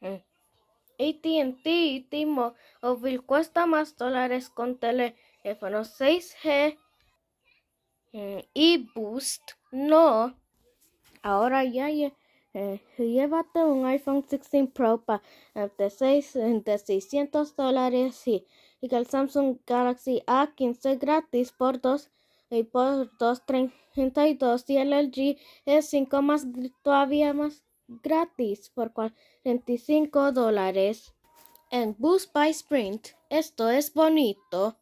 Eh. ATT y T-Mobile cuesta más dólares con teléfono 6G eh, y Boost. No. Ahora ya, eh, llévate un iPhone 16 Pro para entre 600 dólares y, que el Samsung Galaxy A15 gratis por 2 y por 232 y el LG es 5 más todavía más gratis por 45 dólares en Boost by Sprint. Esto es bonito.